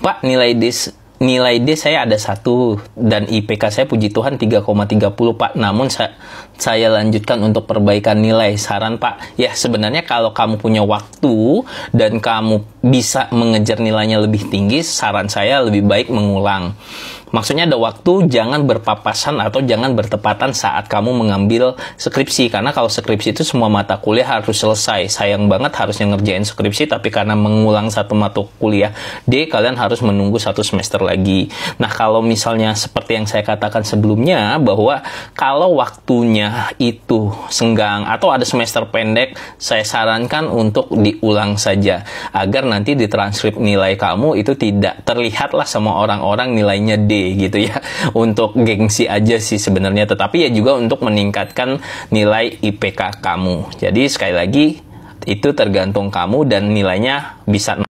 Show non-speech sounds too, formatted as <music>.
Pak nilai dis nilai D saya ada satu dan IPK saya puji Tuhan 3,30 Pak. Namun sa saya lanjutkan untuk perbaikan nilai. Saran Pak, ya sebenarnya kalau kamu punya waktu dan kamu bisa mengejar nilainya lebih tinggi, saran saya lebih baik mengulang. Maksudnya ada waktu jangan berpapasan atau jangan bertepatan saat kamu mengambil skripsi karena kalau skripsi itu semua mata kuliah harus selesai. Sayang banget harusnya ngerjain skripsi tapi karena mengulang satu mata kuliah D kalian harus menunggu satu semester lagi. Nah, kalau misalnya seperti yang saya katakan sebelumnya bahwa kalau waktunya itu senggang atau ada semester pendek, saya sarankan untuk diulang saja agar nanti di transkrip nilai kamu itu tidak terlihatlah sama orang-orang nilainya D sih gitu ya <laughs> untuk gengsi aja sih sebenarnya tetapi ya juga untuk meningkatkan nilai IPK kamu jadi sekali lagi itu tergantung kamu dan nilainya bisa